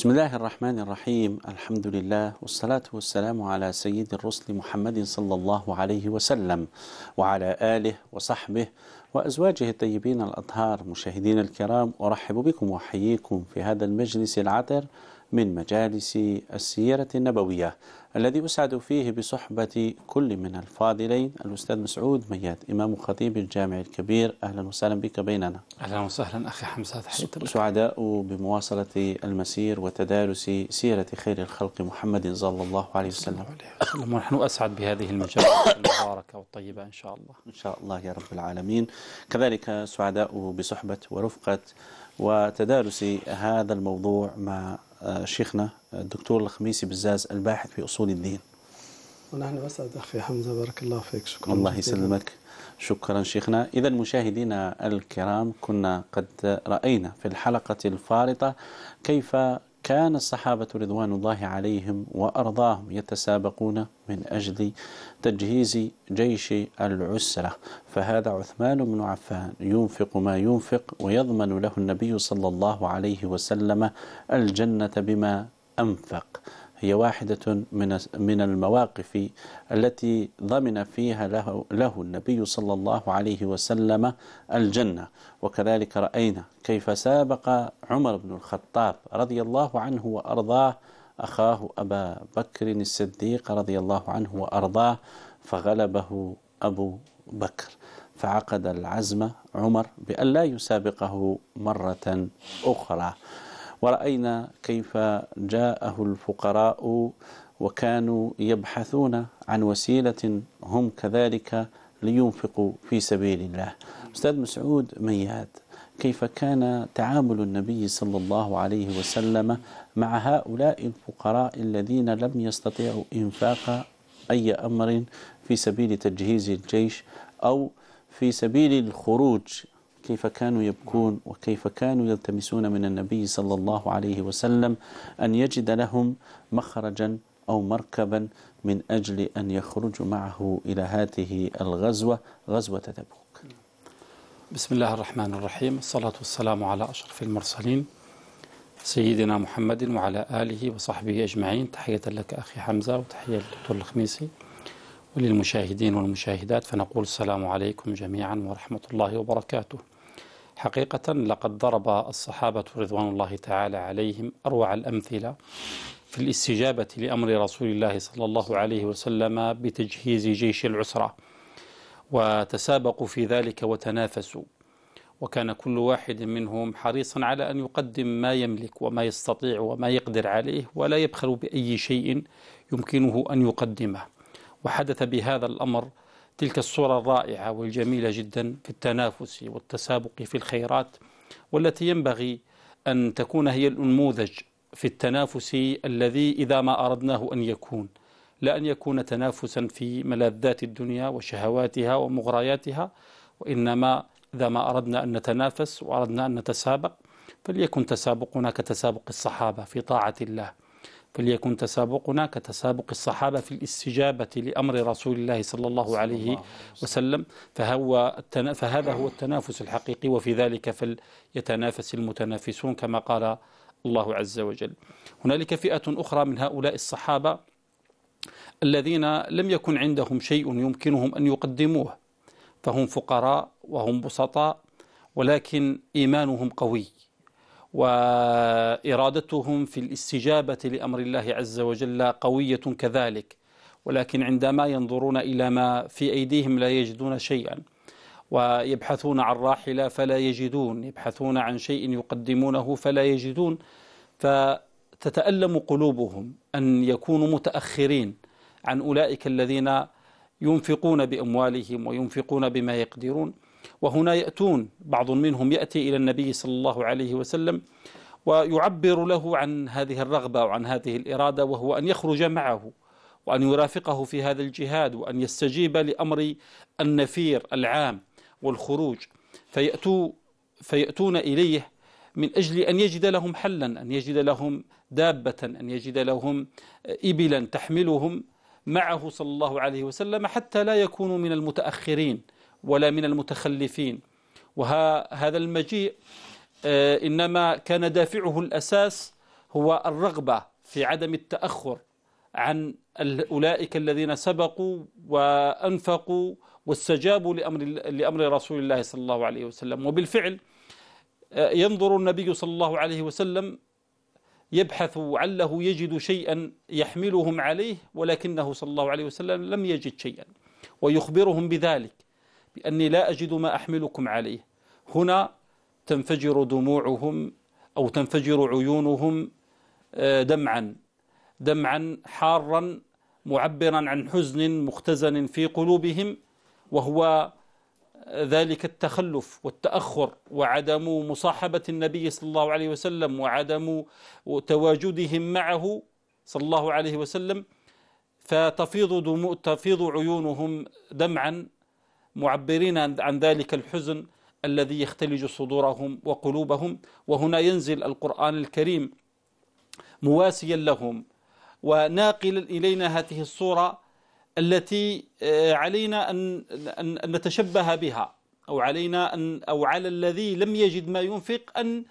بسم الله الرحمن الرحيم الحمد لله والصلاة والسلام على سيد الرسل محمد صلى الله عليه وسلم وعلى آله وصحبه وأزواجه الطيبين الأطهار مشاهدين الكرام أرحب بكم وأحييكم في هذا المجلس العطر من مجالس السيرة النبوية الذي أسعد فيه بصحبة كل من الفاضلين الأستاذ مسعود ميات إمام خطيب الجامع الكبير أهلا وسهلا بك بيننا أهلا وسهلا أخي حمزة سعداء بمواصلة المسير وتدارس سيرة خير الخلق محمد صلى الله عليه وسلم ونحن أسعد بهذه المجال المباركة والطيبة إن شاء الله إن شاء الله يا رب العالمين كذلك سعداء بصحبة ورفقة وتدارس هذا الموضوع مع شيخنا الدكتور الخميسي بزاز الباحث في أصول الدين ونحن أسعد أخي حمزة بارك الله فيك شكرا الله يسلمك شكرا شيخنا إذا مشاهدينا الكرام كنا قد رأينا في الحلقة الفارطة كيف كان الصحابة رضوان الله عليهم وأرضاهم يتسابقون من أجل تجهيز جيش العسرة فهذا عثمان بن عفان ينفق ما ينفق ويضمن له النبي صلى الله عليه وسلم الجنة بما أنفق هي واحدة من من المواقف التي ضمن فيها له, له النبي صلى الله عليه وسلم الجنة وكذلك رأينا كيف سابق عمر بن الخطاب رضي الله عنه وأرضاه أخاه أبا بكر الصديق رضي الله عنه وأرضاه فغلبه أبو بكر فعقد العزم عمر بأن لا يسابقه مرة أخرى ورأينا كيف جاءه الفقراء وكانوا يبحثون عن وسيلة هم كذلك لينفقوا في سبيل الله أستاذ مسعود مياد كيف كان تعامل النبي صلى الله عليه وسلم مع هؤلاء الفقراء الذين لم يستطيعوا إنفاق أي أمر في سبيل تجهيز الجيش أو في سبيل الخروج كيف كانوا يبكون وكيف كانوا يلتمسون من النبي صلى الله عليه وسلم أن يجد لهم مخرجا أو مركبا من أجل أن يخرجوا معه إلى هذه الغزوة غزوة تبوك بسم الله الرحمن الرحيم الصلاة والسلام على أشرف المرسلين سيدنا محمد وعلى آله وصحبه أجمعين تحية لك أخي حمزة وتحية للدكتور الخميسي وللمشاهدين والمشاهدات فنقول السلام عليكم جميعا ورحمة الله وبركاته حقيقة لقد ضرب الصحابة رضوان الله تعالى عليهم أروع الأمثلة في الاستجابة لأمر رسول الله صلى الله عليه وسلم بتجهيز جيش العسرة وتسابقوا في ذلك وتنافسوا وكان كل واحد منهم حريصا على أن يقدم ما يملك وما يستطيع وما يقدر عليه ولا يبخل بأي شيء يمكنه أن يقدمه وحدث بهذا الأمر تلك الصورة الرائعة والجميلة جدا في التنافس والتسابق في الخيرات والتي ينبغي أن تكون هي النموذج في التنافس الذي إذا ما أردناه أن يكون لا أن يكون تنافسا في ملذات الدنيا وشهواتها ومغرياتها وإنما إذا ما أردنا أن نتنافس وأردنا أن نتسابق فليكن تسابقنا كتسابق الصحابة في طاعة الله فليكن تسابقنا كتسابق الصحابة في الاستجابة لأمر رسول الله صلى الله عليه وسلم فهو فهذا هو التنافس الحقيقي وفي ذلك فليتنافس المتنافسون كما قال الله عز وجل هنالك فئة أخرى من هؤلاء الصحابة الذين لم يكن عندهم شيء يمكنهم أن يقدموه فهم فقراء وهم بسطاء ولكن إيمانهم قوي وإرادتهم في الاستجابة لأمر الله عز وجل قوية كذلك ولكن عندما ينظرون إلى ما في أيديهم لا يجدون شيئا ويبحثون عن راحلة فلا يجدون يبحثون عن شيء يقدمونه فلا يجدون فتتألم قلوبهم أن يكونوا متأخرين عن أولئك الذين ينفقون بأموالهم وينفقون بما يقدرون وهنا يأتون بعض منهم يأتي إلى النبي صلى الله عليه وسلم ويعبر له عن هذه الرغبة وعن هذه الإرادة وهو أن يخرج معه وأن يرافقه في هذا الجهاد وأن يستجيب لأمر النفير العام والخروج فيأتوا فيأتون إليه من أجل أن يجد لهم حلا أن يجد لهم دابة أن يجد لهم إبلا تحملهم معه صلى الله عليه وسلم حتى لا يكونوا من المتأخرين ولا من المتخلفين وهذا المجيء آه، إنما كان دافعه الأساس هو الرغبة في عدم التأخر عن أولئك الذين سبقوا وأنفقوا واستجابوا لأمر, لأمر رسول الله صلى الله عليه وسلم وبالفعل آه، ينظر النبي صلى الله عليه وسلم يبحث عله يجد شيئا يحملهم عليه ولكنه صلى الله عليه وسلم لم يجد شيئا ويخبرهم بذلك بأني لا أجد ما أحملكم عليه هنا تنفجر دموعهم أو تنفجر عيونهم آه، دمعا دمعا حارا معبرا عن حزن مختزن في قلوبهم وهو ذلك التخلف والتأخر وعدم مصاحبة النبي صلى الله عليه وسلم وعدم تواجدهم معه صلى الله عليه وسلم فتفيض دموع تفيض عيونهم دمعا معبرين عن ذلك الحزن الذي يختلج صدورهم وقلوبهم وهنا ينزل القرآن الكريم مواسيا لهم وناقلا إلينا هذه الصورة التي آه، علينا أن, أن نتشبه بها أو علينا أن أو على الذي لم يجد ما ينفق أن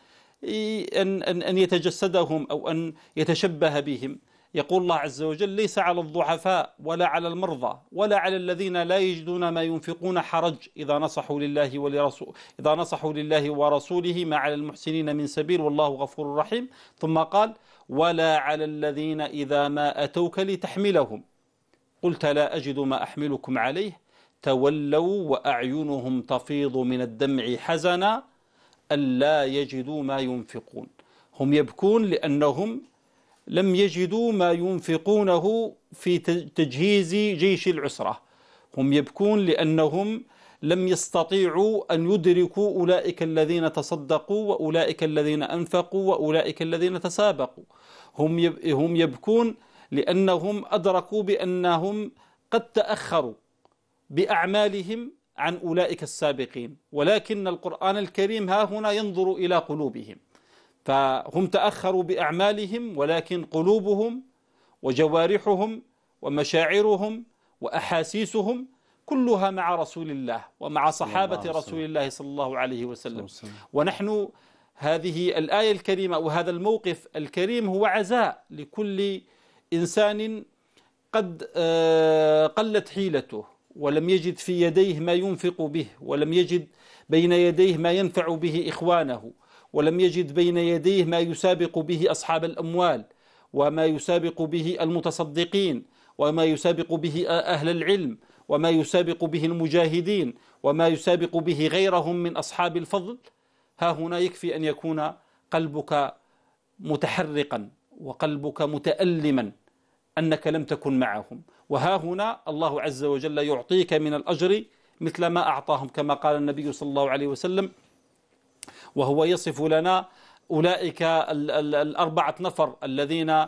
أن أن يتجسدهم أو أن يتشبه بهم يقول الله عز وجل ليس على الضعفاء ولا على المرضى ولا على الذين لا يجدون ما ينفقون حرج إذا نصحوا لله ولرسول إذا نصحوا لله ورسوله ما على المحسنين من سبيل والله غفور رحيم ثم قال ولا على الذين إذا ما أتوك لتحملهم قلت لا أجد ما أحملكم عليه تولوا وأعينهم تفيض من الدمع حزنا ألا يجدوا ما ينفقون هم يبكون لأنهم لم يجدوا ما ينفقونه في تجهيز جيش العسرة هم يبكون لأنهم لم يستطيعوا أن يدركوا أولئك الذين تصدقوا وأولئك الذين أنفقوا وأولئك الذين تسابقوا هم هم يبكون لأنهم أدركوا بأنهم قد تأخروا بأعمالهم عن أولئك السابقين ولكن القرآن الكريم ها هنا ينظر إلى قلوبهم فهم تأخروا بأعمالهم ولكن قلوبهم وجوارحهم ومشاعرهم وأحاسيسهم كلها مع رسول الله ومع صحابة رسول الله صلى الله عليه وسلم ونحن هذه الآية الكريمة وهذا الموقف الكريم هو عزاء لكل إنسان قد آه، قلت حيلته ولم يجد في يديه ما ينفق به ولم يجد بين يديه ما ينفع به إخوانه ولم يجد بين يديه ما يسابق به أصحاب الأموال وما يسابق به المتصدقين وما يسابق به أهل العلم وما يسابق به المجاهدين وما يسابق به غيرهم من أصحاب الفضل ها هنا يكفي أن يكون قلبك متحرقا وقلبك متألما أنك لم تكن معهم وها هنا الله عز وجل يعطيك من الأجر مثل ما أعطاهم كما قال النبي صلى الله عليه وسلم وهو يصف لنا أولئك الأربعة نفر الذين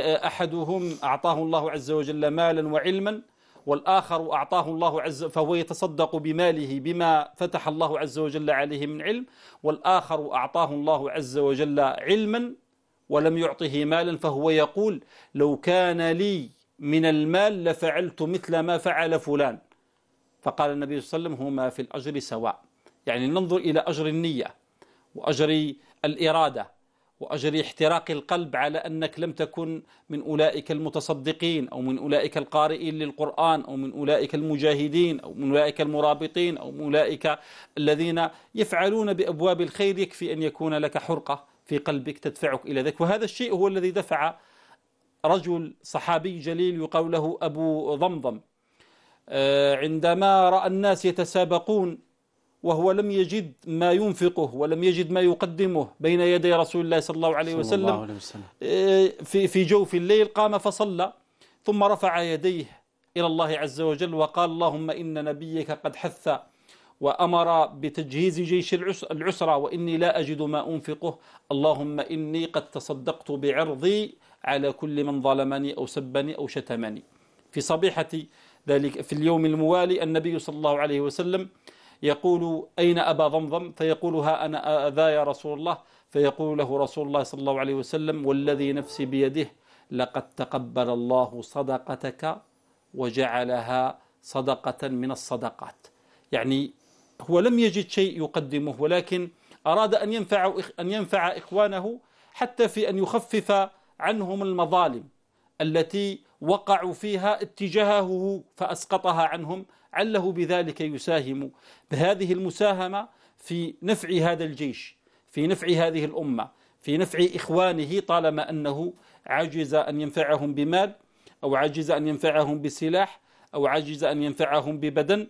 أحدهم أعطاه الله عز وجل مالا وعلما والآخر أعطاه الله عز فهو يتصدق بماله بما فتح الله عز وجل عليه من علم والآخر أعطاه الله عز وجل علما ولم يعطه مالا فهو يقول لو كان لي من المال لفعلت مثل ما فعل فلان فقال النبي صلى الله عليه وسلم هما في الأجر سواء يعني ننظر إلى أجر النية وأجري الإرادة وأجري احتراق القلب على أنك لم تكن من أولئك المتصدقين أو من أولئك القارئين للقرآن أو من أولئك المجاهدين أو من أولئك المرابطين أو من أولئك الذين يفعلون بأبواب الخير يكفي أن يكون لك حرقة في قلبك تدفعك إلى ذلك وهذا الشيء هو الذي دفع رجل صحابي جليل يقال له أبو ضمضم آه، عندما رأى الناس يتسابقون وهو لم يجد ما ينفقه ولم يجد ما يقدمه بين يدي رسول الله صلى الله عليه وسلم, الله عليه وسلم. آه، في في جوف الليل قام فصلى ثم رفع يديه إلى الله عز وجل وقال اللهم إن نبيك قد حث وأمر بتجهيز جيش العسرة وإني لا أجد ما أنفقه اللهم إني قد تصدقت بعرضي على كل من ظلمني أو سبني أو شتمني في صبيحة ذلك في اليوم الموالي النبي صلى الله عليه وسلم يقول أين أبا ضمضم فيقول ها أنا ذا يا رسول الله فيقول له رسول الله صلى الله عليه وسلم والذي نفسي بيده لقد تقبل الله صدقتك وجعلها صدقة من الصدقات يعني هو لم يجد شيء يقدمه ولكن أراد أن ينفع أن ينفع إخوانه حتى في أن يخفف عنهم المظالم التي وقعوا فيها اتجاهه فأسقطها عنهم عله بذلك يساهم بهذه المساهمة في نفع هذا الجيش في نفع هذه الأمة في نفع إخوانه طالما أنه عجز أن ينفعهم بمال أو عجز أن ينفعهم بسلاح أو عجز أن ينفعهم ببدن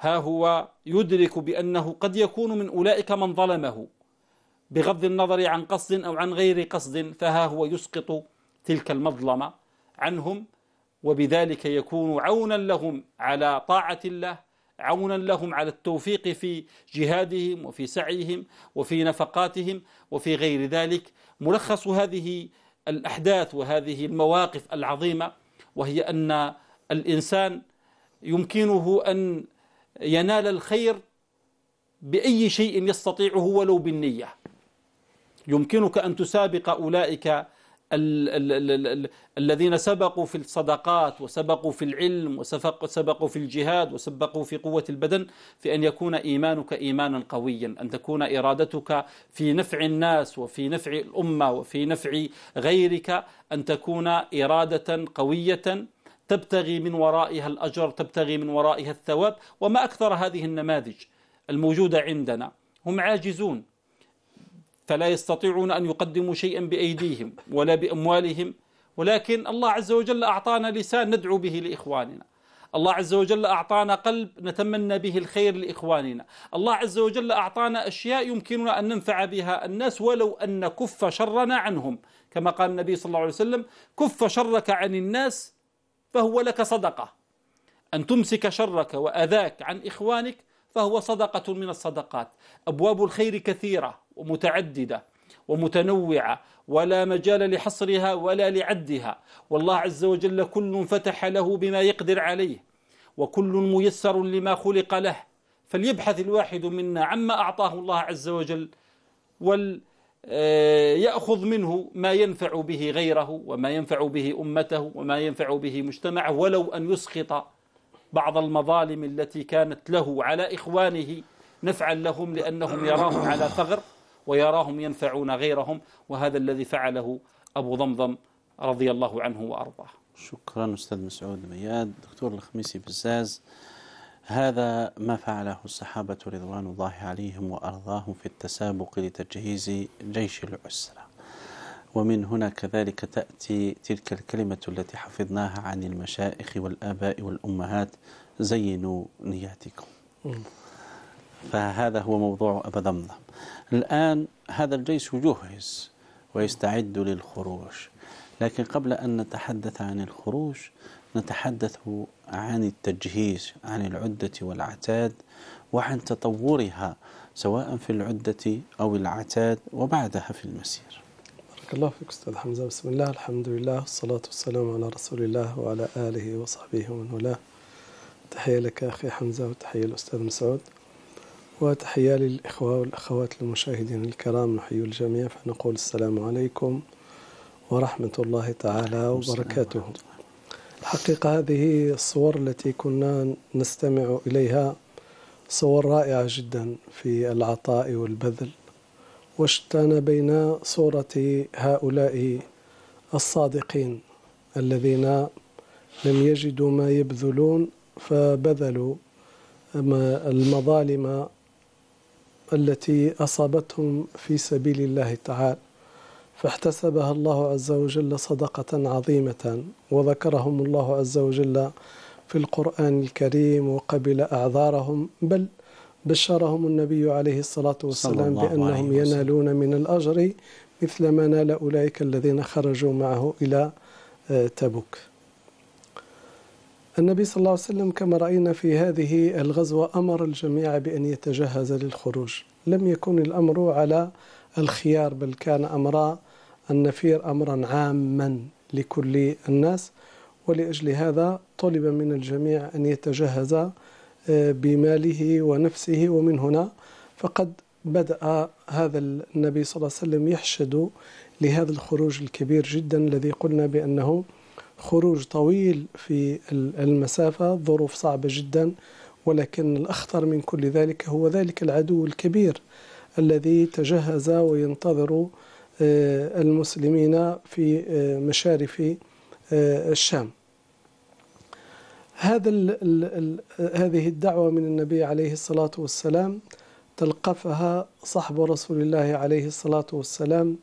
ها هو يدرك بأنه قد يكون من أولئك من ظلمه بغض النظر عن قصد أو عن غير قصد فها هو يسقط تلك المظلمة عنهم وبذلك يكون عونا لهم على طاعة الله عونا لهم على التوفيق في جهادهم وفي سعيهم وفي نفقاتهم وفي غير ذلك ملخص هذه الأحداث وهذه المواقف العظيمة وهي أن الإنسان يمكنه أن ينال الخير بأي شيء يستطيعه ولو بالنية يمكنك أن تسابق أولئك الذين سبقوا في الصدقات وسبقوا في العلم وسبقوا في الجهاد وسبقوا في قوة البدن في أن يكون إيمانك إيمانا قويا أن تكون إرادتك في نفع الناس وفي نفع الأمة وفي نفع غيرك أن تكون إرادة قوية تبتغي من ورائها الأجر تبتغي من ورائها الثواب وما أكثر هذه النماذج الموجودة عندنا هم عاجزون فلا يستطيعون أن يقدموا شيئا بأيديهم ولا بأموالهم ولكن الله عز وجل أعطانا لسان ندعو به لإخواننا الله عز وجل أعطانا قلب نتمنى به الخير لإخواننا الله عز وجل أعطانا أشياء يمكننا أن ننفع بها الناس ولو أن كف شرنا عنهم كما قال النبي صلى الله عليه وسلم كف شرك عن الناس فهو لك صدقة أن تمسك شرك وأذاك عن إخوانك فهو صدقة من الصدقات أبواب الخير كثيرة ومتعددة ومتنوعة ولا مجال لحصرها ولا لعدها والله عز وجل كل فتح له بما يقدر عليه وكل ميسر لما خلق له فليبحث الواحد منا عما أعطاه الله عز وجل آه، يأخذ منه ما ينفع به غيره وما ينفع به أمته وما ينفع به مجتمعه ولو أن يسخط بعض المظالم التي كانت له على إخوانه نفعا لهم لأنهم يراهم على ثغر ويراهم ينفعون غيرهم وهذا الذي فعله أبو ضمضم رضي الله عنه وأرضاه شكرا أستاذ مسعود مياد دكتور الخميسي بزاز هذا ما فعله الصحابة رضوان الله عليهم وأرضاهم في التسابق لتجهيز جيش العسرة ومن هنا كذلك تأتي تلك الكلمة التي حفظناها عن المشائخ والآباء والأمهات زينوا نياتكم فهذا هو موضوع أبا ضمضم الآن هذا الجيش يجهز ويستعد للخروج لكن قبل أن نتحدث عن الخروج نتحدث عن التجهيز عن العدة والعتاد وعن تطورها سواء في العدة أو العتاد وبعدها في المسير بارك الله فيك أستاذ حمزة بسم الله الحمد لله والصلاة والسلام على رسول الله وعلى آله وصحبه ومن والاه تحية لك أخي حمزة وتحية الأستاذ مسعود وتحية للإخوة والأخوات المشاهدين الكرام نحيي الجميع فنقول السلام عليكم ورحمة الله تعالى وبركاته الحقيقة هذه الصور التي كنا نستمع إليها صور رائعة جدا في العطاء والبذل واشتان بين صورة هؤلاء الصادقين الذين لم يجدوا ما يبذلون فبذلوا المظالم التي أصابتهم في سبيل الله تعالى فاحتسبها الله عز وجل صدقة عظيمة وذكرهم الله عز وجل في القرآن الكريم وقبل أعذارهم بل بشرهم النبي عليه الصلاة والسلام بأنهم ينالون من الأجر مثل ما نال أولئك الذين خرجوا معه إلى آه، تبوك النبي صلى الله عليه وسلم كما رأينا في هذه الغزوة أمر الجميع بأن يتجهز للخروج لم يكن الأمر على الخيار بل كان أمر النفير أمرا عاما لكل الناس ولأجل هذا طلب من الجميع أن يتجهز آه، بماله ونفسه ومن هنا فقد بدأ هذا النبي صلى الله عليه وسلم يحشد لهذا الخروج الكبير جدا الذي قلنا بأنه خروج طويل في المسافة ظروف صعبة جدا ولكن الأخطر من كل ذلك هو ذلك العدو الكبير الذي تجهز وينتظر آه، المسلمين في آه، مشارف آه، الشام هذا هذه الدعوة من النبي عليه الصلاة والسلام تلقفها صحب رسول الله عليه الصلاة والسلام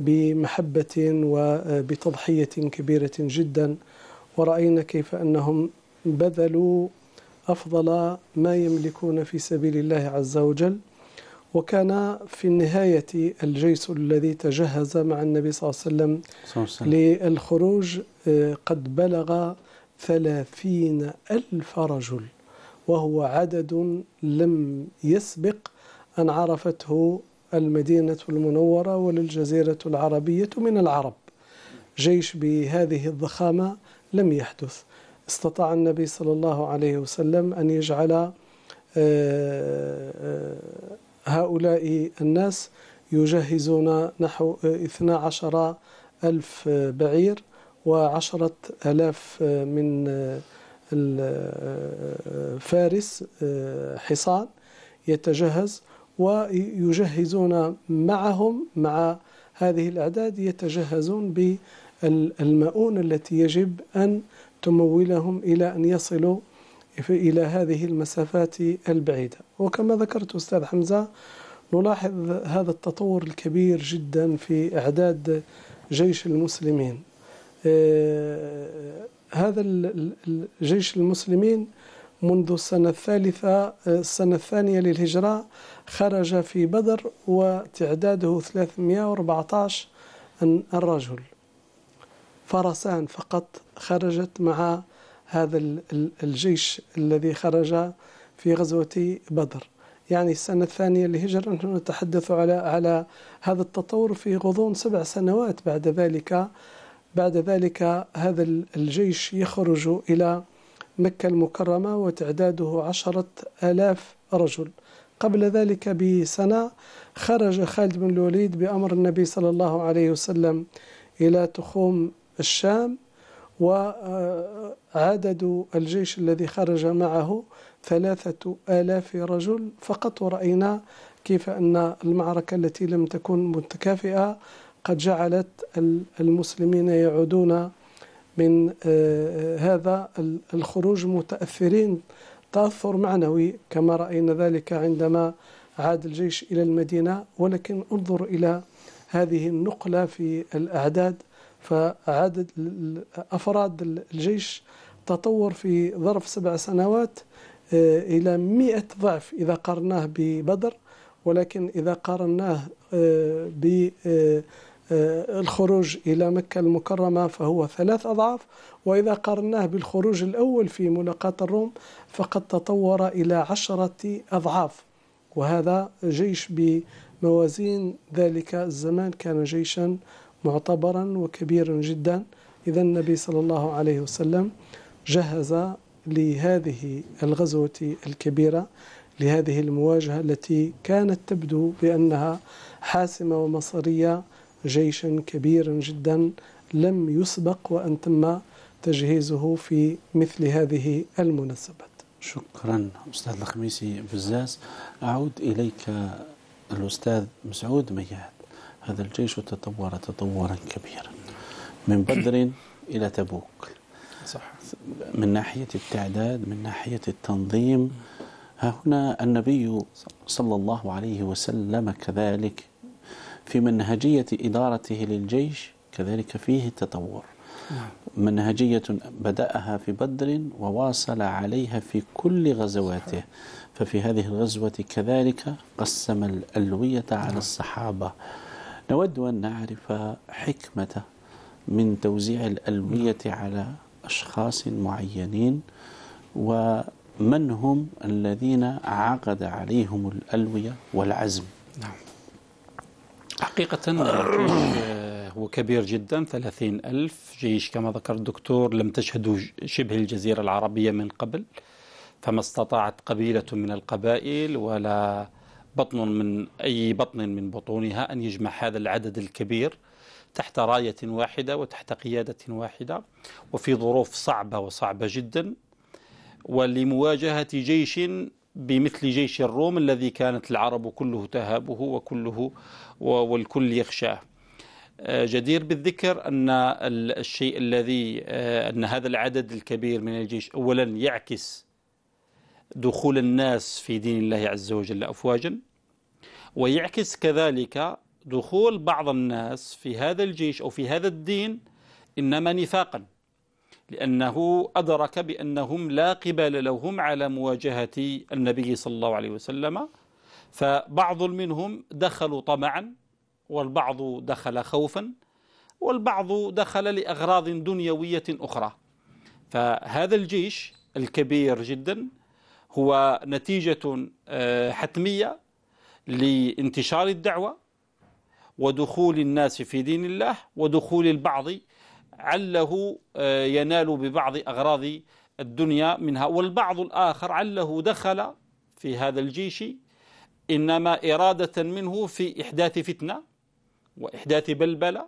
بمحبة وبتضحية آه، كبيرة جدا ورأينا كيف أنهم بذلوا أفضل ما يملكون في سبيل الله عز وجل وكان في النهاية الجيش الذي تجهز مع النبي صلى الله عليه وسلم للخروج آه، قد بلغ ثلاثين ألف رجل وهو عدد لم يسبق أن عرفته المدينة المنورة وللجزيرة العربية من العرب جيش بهذه الضخامة لم يحدث استطاع النبي صلى الله عليه وسلم أن يجعل آه، آه، هؤلاء الناس يجهزون نحو 12 ألف بعير وعشرة ألاف من آه، فارس حصان يتجهز ويجهزون معهم مع هذه الأعداد يتجهزون بالمؤونة التي يجب أن تمولهم إلى أن يصلوا إلى هذه المسافات البعيدة وكما ذكرت أستاذ حمزة نلاحظ هذا التطور الكبير جدا في أعداد جيش المسلمين آه، هذا الجيش المسلمين منذ السنة الثالثة آه، السنة الثانية للهجرة خرج في بدر وتعداده 314 الرجل فرسان فقط خرجت مع هذا الجيش الذي خرج في غزوة بدر يعني السنة الثانية للهجرة نحن نتحدث على على هذا التطور في غضون سبع سنوات بعد ذلك بعد ذلك هذا الجيش يخرج إلى مكة المكرمة وتعداده عشرة آلاف رجل قبل ذلك بسنة خرج خالد بن الوليد بأمر النبي صلى الله عليه وسلم إلى تخوم الشام وعدد الجيش الذي خرج معه ثلاثة آلاف رجل فقط ورأينا كيف أن المعركة التي لم تكن متكافئة قد جعلت المسلمين يعودون من آه، آه، هذا الخروج متأثرين تأثر معنوي كما رأينا ذلك عندما عاد الجيش إلى المدينة ولكن انظر إلى هذه النقلة في الأعداد فعدد أفراد الجيش تطور في ظرف سبع سنوات آه، إلى مئة ضعف إذا قارناه ببدر ولكن إذا قارناه ب آه، الخروج إلى مكة المكرمة فهو ثلاث أضعاف وإذا قارناه بالخروج الأول في ملاقاة الروم فقد تطور إلى عشرة أضعاف وهذا جيش بموازين ذلك الزمان كان جيشا معتبرا وكبيرا جدا إذا النبي صلى الله عليه وسلم جهز لهذه الغزوة الكبيرة لهذه المواجهة التي كانت تبدو بأنها حاسمة ومصرية جيشا كبيرا جدا لم يسبق وأن تم تجهيزه في مثل هذه المناسبات شكرا أستاذ الخميسي بزاز أعود إليك الأستاذ مسعود مياد هذا الجيش تطور تطورا كبيرا من بدر إلى تبوك صح. من ناحية التعداد من ناحية التنظيم ها هنا النبي صلى الله عليه وسلم كذلك في منهجية إدارته للجيش كذلك فيه التطور نعم. منهجية بدأها في بدر وواصل عليها في كل غزواته ففي هذه الغزوة كذلك قسم الألوية على نعم. الصحابة نود أن نعرف حكمة من توزيع الألوية نعم. على أشخاص معينين ومن هم الذين عقد عليهم الألوية والعزم نعم حقيقة آه، هو كبير جدا ثلاثين ألف جيش كما ذكر الدكتور لم تشهده شبه الجزيرة العربية من قبل فما استطاعت قبيلة من القبائل ولا بطن من أي بطن من بطونها أن يجمع هذا العدد الكبير تحت راية واحدة وتحت قيادة واحدة وفي ظروف صعبة وصعبة جدا ولمواجهة جيش بمثل جيش الروم الذي كانت العرب كله تهابه وكله والكل يخشاه آه، جدير بالذكر أن الشيء الذي آه، أن هذا العدد الكبير من الجيش أولا يعكس دخول الناس في دين الله عز وجل أفواجا ويعكس كذلك دخول بعض الناس في هذا الجيش أو في هذا الدين إنما نفاقا لأنه أدرك بأنهم لا قبال لهم على مواجهة النبي صلى الله عليه وسلم فبعض منهم دخلوا طمعا والبعض دخل خوفا والبعض دخل لأغراض دنيوية أخرى فهذا الجيش الكبير جدا هو نتيجة آه، حتمية لانتشار الدعوة ودخول الناس في دين الله ودخول البعض عله آه، ينال ببعض أغراض الدنيا منها والبعض الآخر عله دخل في هذا الجيش إنما إرادة منه في إحداث فتنة وإحداث بلبلة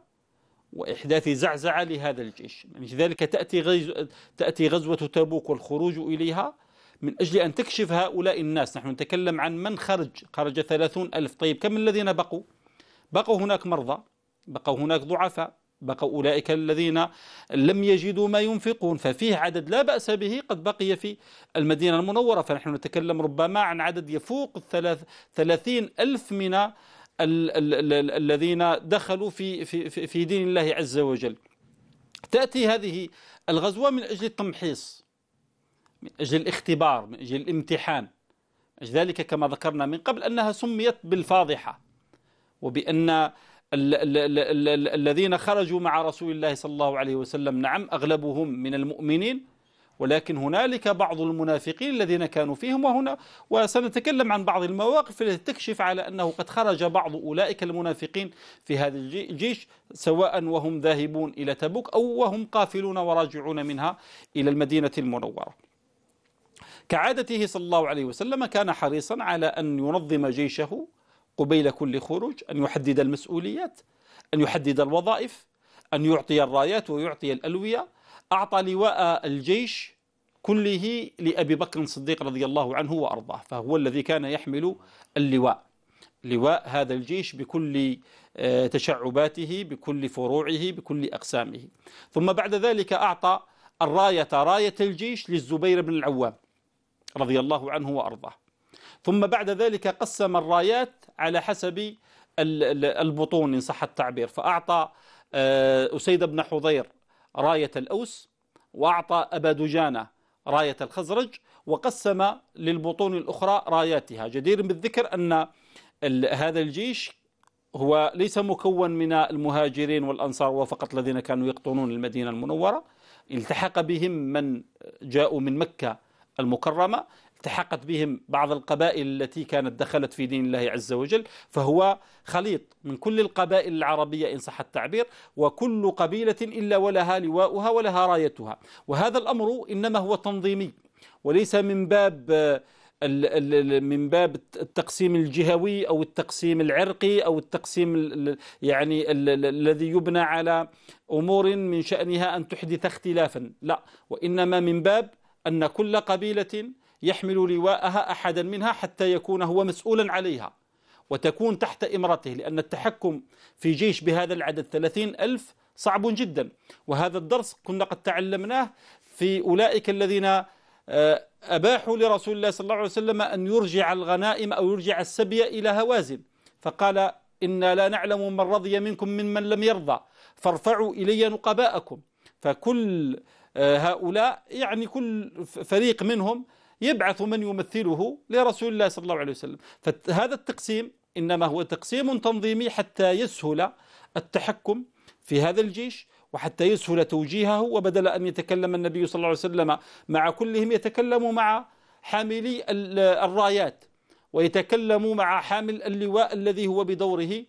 وإحداث زعزعة لهذا الجيش لذلك يعني تأتي, غزو تأتي غزوة تبوك والخروج إليها من أجل أن تكشف هؤلاء الناس نحن نتكلم عن من خرج خرج ثلاثون ألف طيب كم الذين بقوا بقوا هناك مرضى بقوا هناك ضعفاء بقى أولئك الذين لم يجدوا ما ينفقون ففيه عدد لا بأس به قد بقي في المدينة المنورة فنحن نتكلم ربما عن عدد يفوق الثلاث ثلاثين ألف من الذين دخلوا في, في, في دين الله عز وجل تأتي هذه الغزوة من أجل التمحيص من أجل الاختبار من أجل الامتحان ذلك كما ذكرنا من قبل أنها سميت بالفاضحة وبأن الذين خرجوا مع رسول الله صلى الله عليه وسلم نعم أغلبهم من المؤمنين ولكن هنالك بعض المنافقين الذين كانوا فيهم وهنا وسنتكلم عن بعض المواقف التي تكشف على أنه قد خرج بعض أولئك المنافقين في هذا الجيش سواء وهم ذاهبون إلى تبوك أو وهم قافلون وراجعون منها إلى المدينة المنورة كعادته صلى الله عليه وسلم كان حريصا على أن ينظم جيشه قبيل كل خروج أن يحدد المسؤوليات أن يحدد الوظائف أن يعطي الرايات ويعطي الألوية أعطى لواء الجيش كله لأبي بكر الصديق رضي الله عنه وأرضاه فهو الذي كان يحمل اللواء لواء هذا الجيش بكل آه، تشعباته بكل فروعه بكل أقسامه ثم بعد ذلك أعطى الراية راية الجيش للزبير بن العوام رضي الله عنه وأرضاه ثم بعد ذلك قسم الرايات على حسب البطون إن صح التعبير فأعطى آه، أسيد بن حضير راية الأوس وأعطى أبا دجانة راية الخزرج وقسم للبطون الأخرى راياتها جدير بالذكر أن هذا الجيش هو ليس مكون من المهاجرين والأنصار وفقط الذين كانوا يقطنون المدينة المنورة التحق بهم من جاءوا من مكة المكرمة التحقت بهم بعض القبائل التي كانت دخلت في دين الله عز وجل فهو خليط من كل القبائل العربية إن صح التعبير وكل قبيلة إلا ولها لواؤها ولها رايتها وهذا الأمر إنما هو تنظيمي وليس من باب من باب التقسيم الجهوي او التقسيم العرقي او التقسيم يعني الذي يبنى على امور من شانها ان تحدث اختلافا لا وانما من باب ان كل قبيله يحمل لواءها أحدا منها حتى يكون هو مسؤولا عليها وتكون تحت إمرته لأن التحكم في جيش بهذا العدد ثلاثين ألف صعب جدا وهذا الدرس كنا قد تعلمناه في أولئك الذين آه، أباحوا لرسول الله صلى الله عليه وسلم أن يرجع الغنائم أو يرجع السبي إلى هوازن فقال إنا لا نعلم من رضي منكم من من لم يرضى فارفعوا إلي نقباءكم فكل آه، هؤلاء يعني كل فريق منهم يبعث من يمثله لرسول الله صلى الله عليه وسلم فهذا التقسيم إنما هو تقسيم تنظيمي حتى يسهل التحكم في هذا الجيش وحتى يسهل توجيهه وبدل أن يتكلم النبي صلى الله عليه وسلم مع كلهم يتكلم مع حاملي الرايات ويتكلم مع حامل اللواء الذي هو بدوره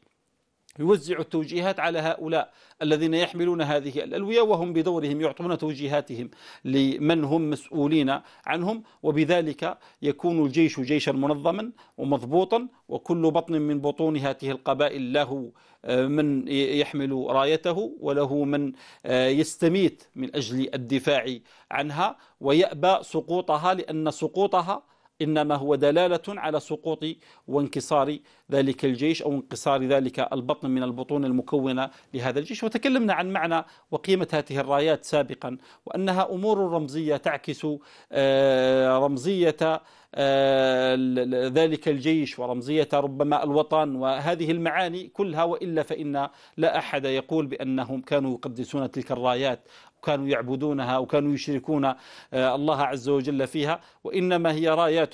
يوزع التوجيهات على هؤلاء الذين يحملون هذه الألوية وهم بدورهم يعطون توجيهاتهم لمن هم مسؤولين عنهم وبذلك يكون الجيش جيشا منظما ومضبوطا وكل بطن من بطون هذه القبائل له آه، من يحمل رايته وله من آه، يستميت من أجل الدفاع عنها ويأبى سقوطها لأن سقوطها إنما هو دلالة على سقوط وانكسار ذلك الجيش أو انكسار ذلك البطن من البطون المكونة لهذا الجيش وتكلمنا عن معنى وقيمة هذه الرايات سابقا وأنها أمور رمزية تعكس آه، رمزية آه، ذلك الجيش ورمزية ربما الوطن وهذه المعاني كلها وإلا فإن لا أحد يقول بأنهم كانوا يقدسون تلك الرايات كانوا يعبدونها وكانوا يشركون آه، الله عز وجل فيها وإنما هي رايات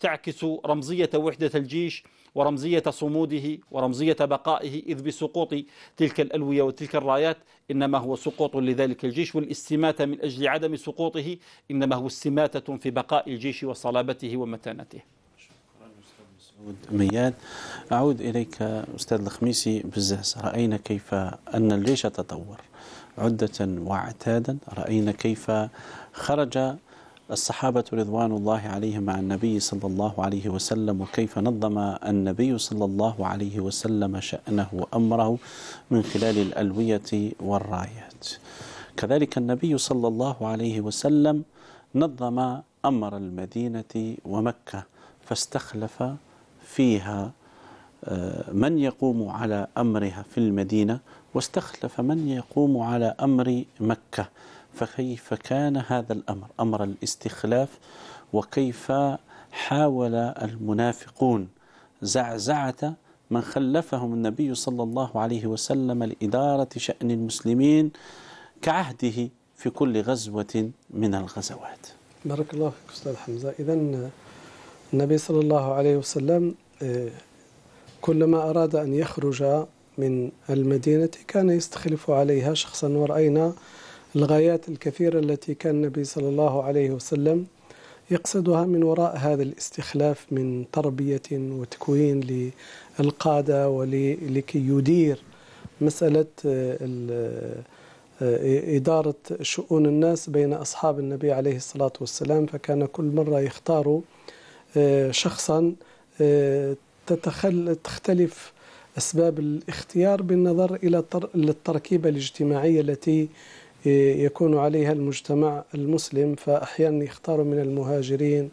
تعكس رمزية وحدة الجيش ورمزية صموده ورمزية بقائه إذ بسقوط تلك الألوية وتلك الرايات إنما هو سقوط لذلك الجيش والاستماتة من أجل عدم سقوطه إنما هو استماتة في بقاء الجيش وصلابته ومتانته مياد أعود إليك أستاذ الخميسي بالزهس رأينا كيف أن الجيش تطور عدة واعتادا رأينا كيف خرج الصحابة رضوان الله عليهم مع النبي صلى الله عليه وسلم وكيف نظم النبي صلى الله عليه وسلم شأنه وأمره من خلال الألوية والرايات كذلك النبي صلى الله عليه وسلم نظم أمر المدينة ومكة فاستخلف فيها من يقوم على أمرها في المدينة واستخلف من يقوم على أمر مكة فكيف كان هذا الأمر أمر الاستخلاف وكيف حاول المنافقون زعزعة من خلفهم النبي صلى الله عليه وسلم لإدارة شأن المسلمين كعهده في كل غزوة من الغزوات بارك الله فيك أستاذ حمزة إذا النبي صلى الله عليه وسلم آه، كلما أراد أن يخرج من المدينة كان يستخلف عليها شخصا ورأينا الغايات الكثيرة التي كان النبي صلى الله عليه وسلم يقصدها من وراء هذا الاستخلاف من تربية وتكوين للقادة ولكي يدير مسألة إدارة شؤون الناس بين أصحاب النبي عليه الصلاة والسلام فكان كل مرة يختار شخصا تتخل تختلف أسباب الاختيار بالنظر إلى التركيبة الاجتماعية التي آه، يكون عليها المجتمع المسلم فأحيانا يختاروا من المهاجرين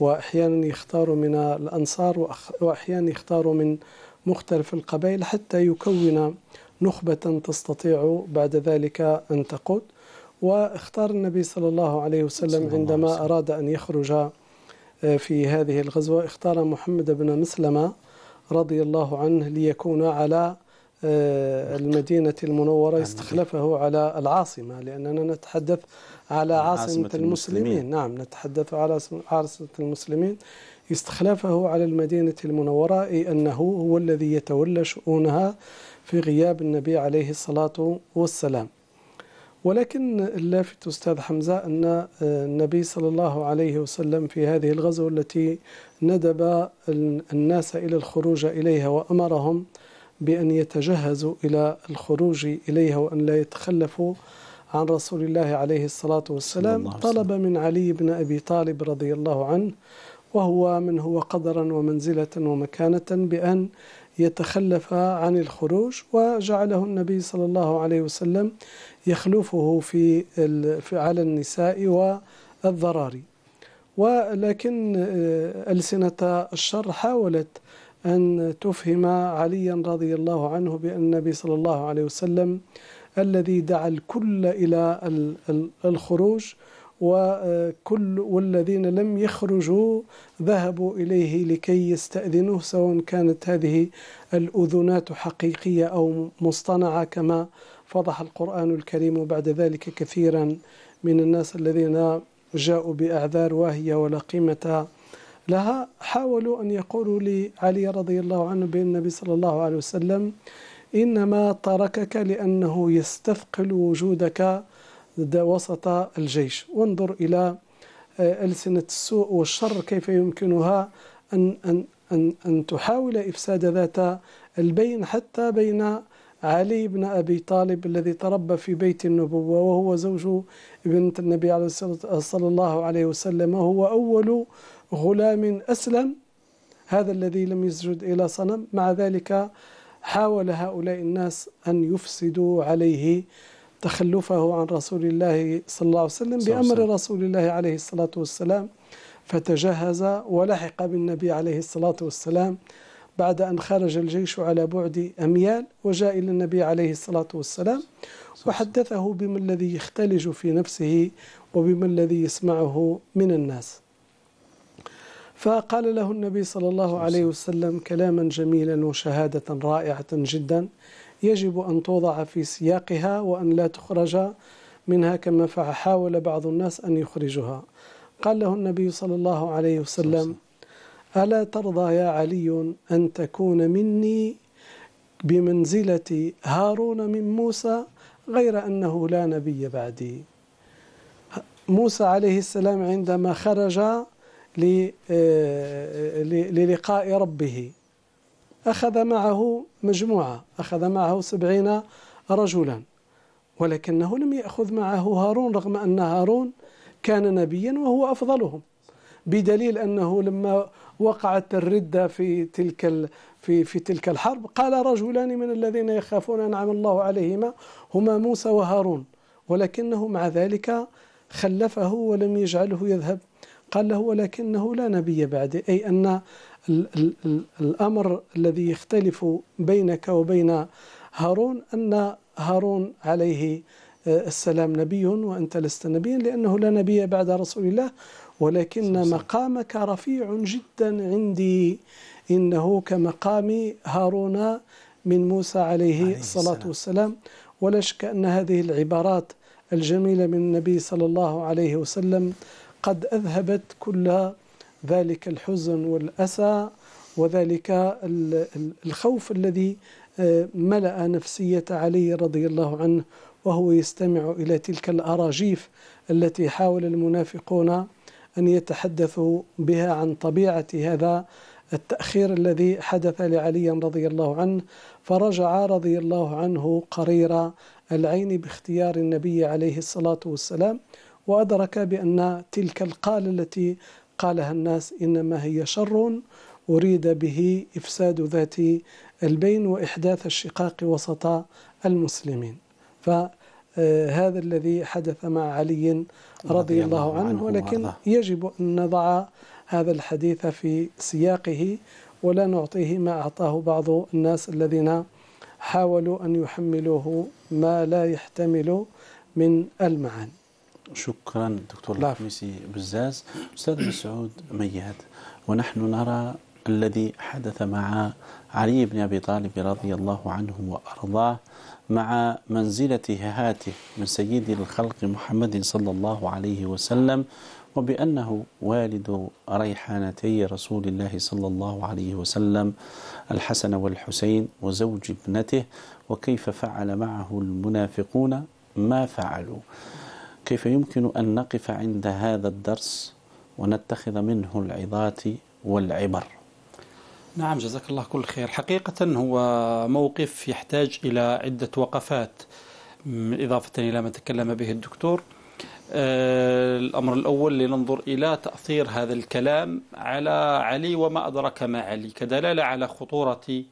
وأحيانا يختاروا من الأنصار وأحيانا يختاروا من مختلف القبائل حتى يكون نخبة تستطيع بعد ذلك أن تقود واختار النبي صلى الله عليه وسلم عندما أراد أن يخرج في هذه الغزوة اختار محمد بن مسلمة رضي الله عنه ليكون على آه، المدينة المنورة استخلفه على العاصمة لأننا نتحدث على عاصمة المسلمين نعم نتحدث على عاصمة المسلمين استخلافه على المدينة المنورة أي أنه هو الذي يتولى شؤونها في غياب النبي عليه الصلاة والسلام ولكن اللافت أستاذ حمزة أن آه، النبي صلى الله عليه وسلم في هذه الغزوة التي ندب الناس إلى الخروج إليها وأمرهم بأن يتجهزوا إلى الخروج إليها وأن لا يتخلفوا عن رسول الله عليه الصلاة والسلام طلب من علي بن أبي طالب رضي الله عنه وهو من هو قدرا ومنزلة ومكانة بأن يتخلف عن الخروج وجعله النبي صلى الله عليه وسلم يخلفه في على النساء والضراري ولكن آه، ألسنة الشر حاولت أن تفهم عليا رضي الله عنه بأن النبي صلى الله عليه وسلم الذي دعا الكل إلى الخروج وكل والذين لم يخرجوا ذهبوا إليه لكي يستأذنوه سواء كانت هذه الأذنات حقيقية أو مصطنعة كما فضح القرآن الكريم بعد ذلك كثيرا من الناس الذين جاءوا بأعذار واهية ولا قيمة لها حاولوا أن يقولوا لعلي رضي الله عنه بأن النبي صلى الله عليه وسلم إنما تركك لأنه يستثقل وجودك ضد وسط الجيش وانظر إلى آه، ألسنة السوء والشر كيف يمكنها أن, أن, أن, أن تحاول إفساد ذات البين حتى بين علي بن أبي طالب الذي تربى في بيت النبوة وهو زوج ابنة النبي صلى الله عليه وسلم هو أول غلام أسلم هذا الذي لم يسجد إلى صنم مع ذلك حاول هؤلاء الناس أن يفسدوا عليه تخلفه عن رسول الله صلى الله عليه وسلم بأمر رسول الله عليه الصلاة والسلام فتجهز ولحق بالنبي عليه الصلاة والسلام بعد أن خرج الجيش على بعد أميال وجاء إلى النبي عليه الصلاة والسلام وحدثه بما الذي يختلج في نفسه وبما الذي يسمعه من الناس فقال له النبي صلى الله عليه وسلم كلاما جميلا وشهادة رائعة جدا يجب أن توضع في سياقها وأن لا تخرج منها كما حاول بعض الناس أن يخرجها قال له النبي صلى الله عليه وسلم ألا ترضى يا علي أن تكون مني بمنزلة هارون من موسى غير أنه لا نبي بعدي موسى عليه السلام عندما خرج آه، للقاء ربه أخذ معه مجموعة أخذ معه سبعين رجلا ولكنه لم يأخذ معه هارون رغم أن هارون كان نبيا وهو أفضلهم بدليل أنه لما وقعت الردة في تلك في في تلك الحرب قال رجلان من الذين يخافون أنعم الله عليهما هما موسى وهارون ولكنه مع ذلك خلفه ولم يجعله يذهب قال له ولكنه لا نبي بعد أي أن الأمر الذي يختلف بينك وبين هارون أن هارون عليه آه، السلام نبي وأنت لست نبيا لأنه لا نبي بعد رسول الله ولكن مقامك رفيع جدا عندي إنه كمقام هارون من موسى عليه, عليه الصلاة والسلام ولا شك أن هذه العبارات الجميلة من النبي صلى الله عليه وسلم قد أذهبت كل ذلك الحزن والأسى وذلك الخوف الذي آه، ملأ نفسية علي رضي الله عنه وهو يستمع إلى تلك الأراجيف التي حاول المنافقون أن يتحدثوا بها عن طبيعة هذا التأخير الذي حدث لعلي رضي الله عنه فرجع رضي الله عنه قرير العين باختيار النبي عليه الصلاة والسلام وأدرك بأن تلك القال التي قالها الناس إنما هي شر أريد به إفساد ذات البين وإحداث الشقاق وسط المسلمين فهذا الذي حدث مع علي رضي الله عنه ولكن يجب أن نضع هذا الحديث في سياقه ولا نعطيه ما أعطاه بعض الناس الذين حاولوا أن يحملوه ما لا يحتمل من المعاني شكرا دكتور الخميسي بزاز أستاذ مسعود مياد ونحن نرى الذي حدث مع علي بن أبي طالب رضي الله عنه وأرضاه مع منزلة هاته من سيد الخلق محمد صلى الله عليه وسلم وبأنه والد ريحانتي رسول الله صلى الله عليه وسلم الحسن والحسين وزوج ابنته وكيف فعل معه المنافقون ما فعلوا كيف يمكن أن نقف عند هذا الدرس ونتخذ منه العظات والعبر نعم جزاك الله كل خير حقيقة هو موقف يحتاج إلى عدة وقفات إضافة إلى ما تكلم به الدكتور آه، الأمر الأول لننظر إلى تأثير هذا الكلام على علي وما أدرك ما علي كدلالة على خطورة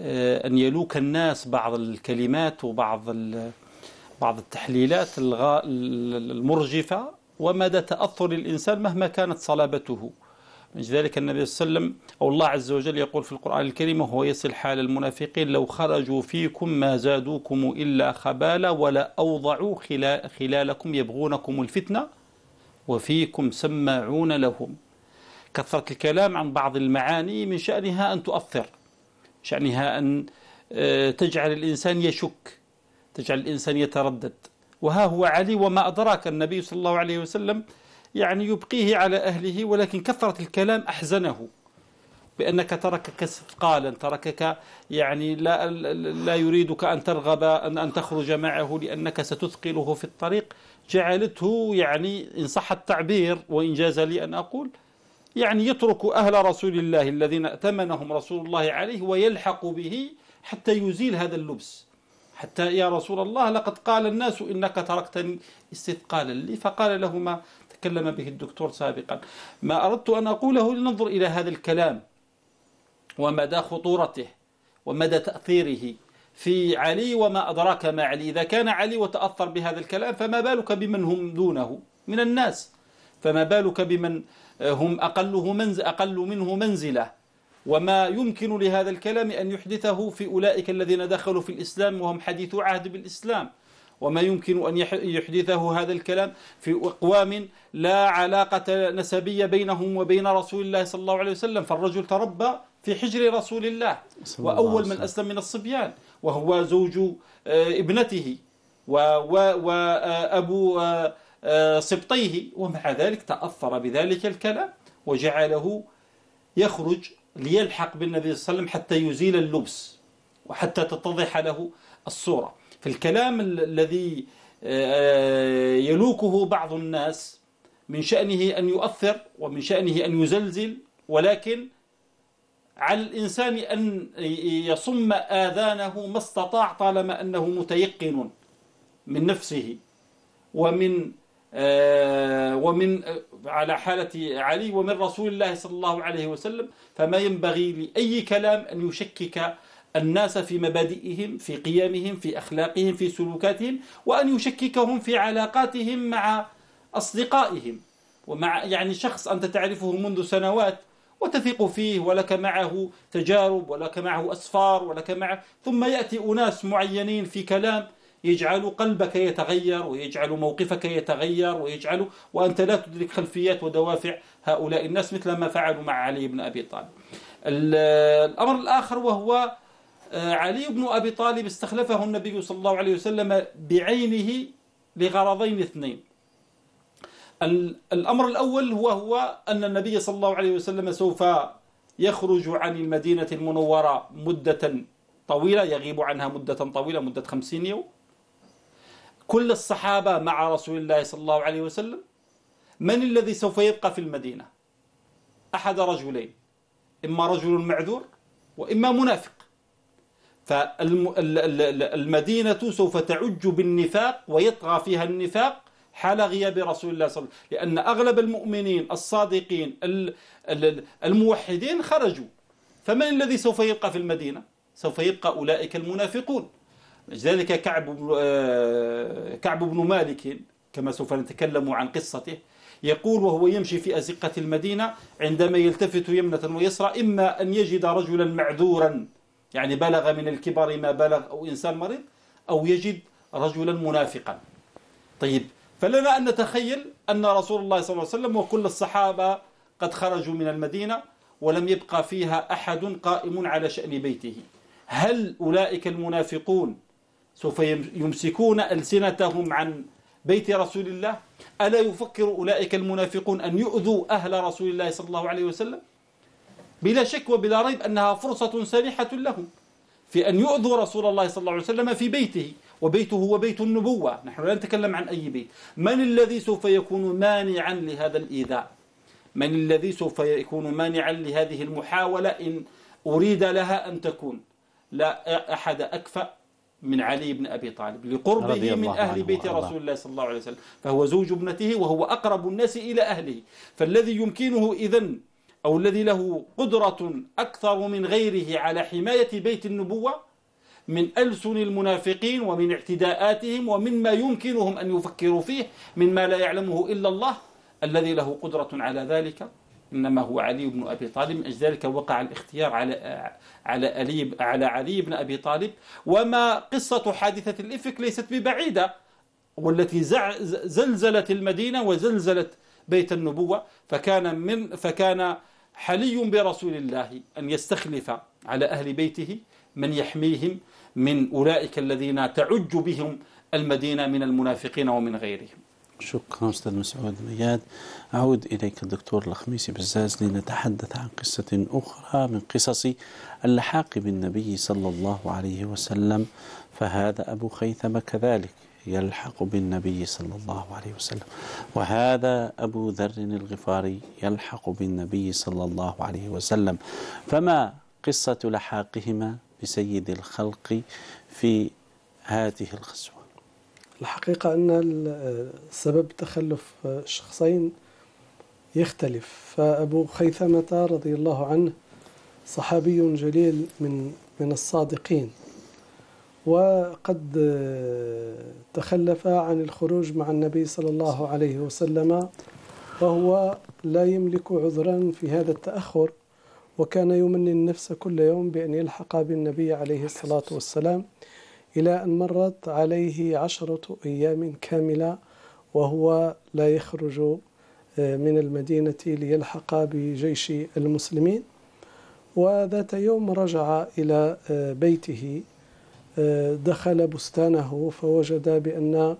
آه، أن يلوك الناس بعض الكلمات وبعض بعض التحليلات المرجفة ومدى تأثر الإنسان مهما كانت صلابته من ذلك النبي صلى الله عليه وسلم أو الله عز وجل يقول في القرآن الكريم وهو يصل حال المنافقين لو خرجوا فيكم ما زادوكم إلا خبالا ولا أوضعوا خلالكم يبغونكم الفتنة وفيكم سماعون لهم كثرة الكلام عن بعض المعاني من شأنها أن تؤثر شأنها أن آه، تجعل الإنسان يشك تجعل الإنسان يتردد وها هو علي وما أدراك النبي صلى الله عليه وسلم يعني يبقيه على أهله ولكن كثرة الكلام أحزنه بأنك تركك استثقالا تركك يعني لا, لا يريدك أن ترغب أن, أن تخرج معه لأنك ستثقله في الطريق جعلته يعني إن صح التعبير وإن جاز لي أن أقول يعني يترك أهل رسول الله الذين ائتمنهم رسول الله عليه ويلحق به حتى يزيل هذا اللبس حتى يا رسول الله لقد قال الناس إنك تركتني استثقالا لي فقال له ما تكلم به الدكتور سابقا ما أردت أن أقوله لننظر إلى هذا الكلام ومدى خطورته ومدى تأثيره في علي وما أدراك ما علي إذا كان علي وتأثر بهذا الكلام فما بالك بمن هم دونه من الناس فما بالك بمن آه، هم أقله منز أقل منه منزلة وما يمكن لهذا الكلام أن يحدثه في أولئك الذين دخلوا في الإسلام وهم حديث عهد بالإسلام وما يمكن أن يحدثه هذا الكلام في أقوام لا علاقة نسبية بينهم وبين رسول الله صلى الله عليه وسلم فالرجل تربى في حجر رسول الله وأول من أسلم من الصبيان وهو زوج آه، ابنته وأبو آه، سبطيه آه، ومع ذلك تأثر بذلك الكلام وجعله يخرج ليلحق بالنبي صلى الله عليه وسلم حتى يزيل اللبس وحتى تتضح له الصورة فالكلام الذي آه، يلوكه بعض الناس من شأنه أن يؤثر ومن شأنه أن يزلزل ولكن على الإنسان أن يصم آذانه ما استطاع طالما أنه متيقن من نفسه ومن آه، ومن على حالة علي ومن رسول الله صلى الله عليه وسلم فما ينبغي لأي كلام أن يشكك الناس في مبادئهم في قيامهم في أخلاقهم في سلوكاتهم وأن يشككهم في علاقاتهم مع أصدقائهم ومع يعني شخص أنت تعرفه منذ سنوات وتثق فيه ولك معه تجارب ولك معه أسفار ولك معه ثم يأتي أناس معينين في كلام يجعل قلبك يتغير ويجعل موقفك يتغير ويجعل وأنت لا تدرك خلفيات ودوافع هؤلاء الناس مثل ما فعلوا مع علي بن أبي طالب الأمر الآخر وهو آه، علي بن أبي طالب استخلفه النبي صلى الله عليه وسلم بعينه لغرضين اثنين الأمر الأول هو هو أن النبي صلى الله عليه وسلم سوف يخرج عن المدينة المنورة مدة طويلة يغيب عنها مدة طويلة مدة خمسين يوم كل الصحابة مع رسول الله صلى الله عليه وسلم من الذي سوف يبقى في المدينة أحد رجلين إما رجل معذور وإما منافق فالمدينة سوف تعج بالنفاق ويطغى فيها النفاق حال غياب رسول الله صلى الله عليه وسلم لأن أغلب المؤمنين الصادقين الموحدين خرجوا فمن الذي سوف يبقى في المدينة؟ سوف يبقى أولئك المنافقون ذلك كعب آه، كعب بن مالك كما سوف نتكلم عن قصته يقول وهو يمشي في أزقة المدينة عندما يلتفت يمنة ويسرى إما أن يجد رجلا معذورا يعني بلغ من الكبر ما بلغ أو إنسان مريض أو يجد رجلا منافقا طيب فلنا أن نتخيل أن رسول الله صلى الله عليه وسلم وكل الصحابة قد خرجوا من المدينة ولم يبقى فيها أحد قائم على شأن بيته هل أولئك المنافقون سوف يمسكون ألسنتهم عن بيت رسول الله ألا يفكر أولئك المنافقون أن يؤذوا أهل رسول الله صلى الله عليه وسلم بلا شك وبلا ريب أنها فرصة سانحة لهم في أن يؤذوا رسول الله صلى الله عليه وسلم في بيته وبيته هو بيت النبوة نحن لا نتكلم عن أي بيت من الذي سوف يكون مانعا لهذا الإيذاء من الذي سوف يكون مانعا لهذه المحاولة إن أريد لها أن تكون لا أحد أكفأ من علي بن أبي طالب لقربه من أهل بيت رسول الله صلى الله عليه وسلم فهو زوج ابنته وهو أقرب الناس إلى أهله فالذي يمكنه إذا أو الذي له قدرة أكثر من غيره على حماية بيت النبوة من ألسن المنافقين ومن اعتداءاتهم ومما يمكنهم أن يفكروا فيه مما لا يعلمه إلا الله الذي له قدرة على ذلك إنما هو علي بن أبي طالب من أجل ذلك وقع الاختيار على على علي على علي بن أبي طالب وما قصة حادثة الإفك ليست ببعيدة والتي زلزلت المدينة وزلزلت بيت النبوة فكان من فكان حلي برسول الله أن يستخلف على أهل بيته من يحميهم من أولئك الذين تعج بهم المدينة من المنافقين ومن غيرهم شكرا أستاذ مسعود مياد أعود إليك الدكتور الخميسي بزاز لنتحدث عن قصة أخرى من قصص اللحاق بالنبي صلى الله عليه وسلم فهذا أبو خيثمة كذلك يلحق بالنبي صلى الله عليه وسلم وهذا أبو ذر الغفاري يلحق بالنبي صلى الله عليه وسلم فما قصة لحاقهما بسيد الخلق في هذه الغزوة الحقيقة أن سبب تخلف الشخصين يختلف فأبو خيثمة رضي الله عنه صحابي جليل من من الصادقين وقد تخلف عن الخروج مع النبي صلى الله عليه وسلم وهو لا يملك عذرا في هذا التأخر وكان يمني النفس كل يوم بأن يلحق بالنبي عليه الصلاة والسلام إلى أن مرت عليه عشرة أيام كاملة وهو لا يخرج آه، من المدينة ليلحق بجيش المسلمين وذات يوم رجع إلى آه، بيته آه، دخل بستانه فوجد بأن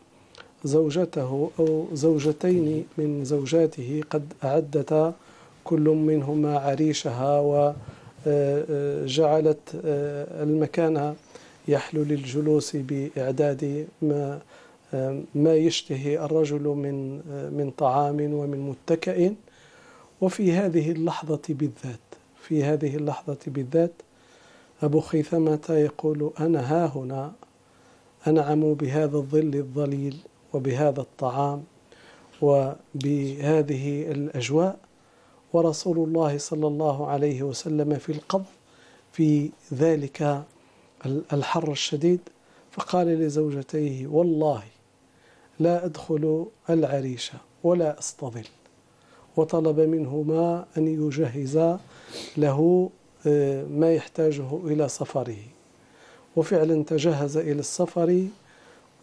زوجته أو زوجتين من زوجاته قد أعدتا كل منهما عريشها وجعلت المكان يحلو للجلوس بإعداد ما ما يشتهي الرجل من من طعام ومن متكئ وفي هذه اللحظة بالذات في هذه اللحظة بالذات أبو خيثمة يقول أنا ها هنا أنعم بهذا الظل الظليل وبهذا الطعام وبهذه الأجواء ورسول الله صلى الله عليه وسلم في القبض في ذلك الحر الشديد فقال لزوجتيه والله لا أدخل العريش ولا أستظل وطلب منهما أن يجهزا له آه، ما يحتاجه إلى سفره وفعلا تجهز إلى السفر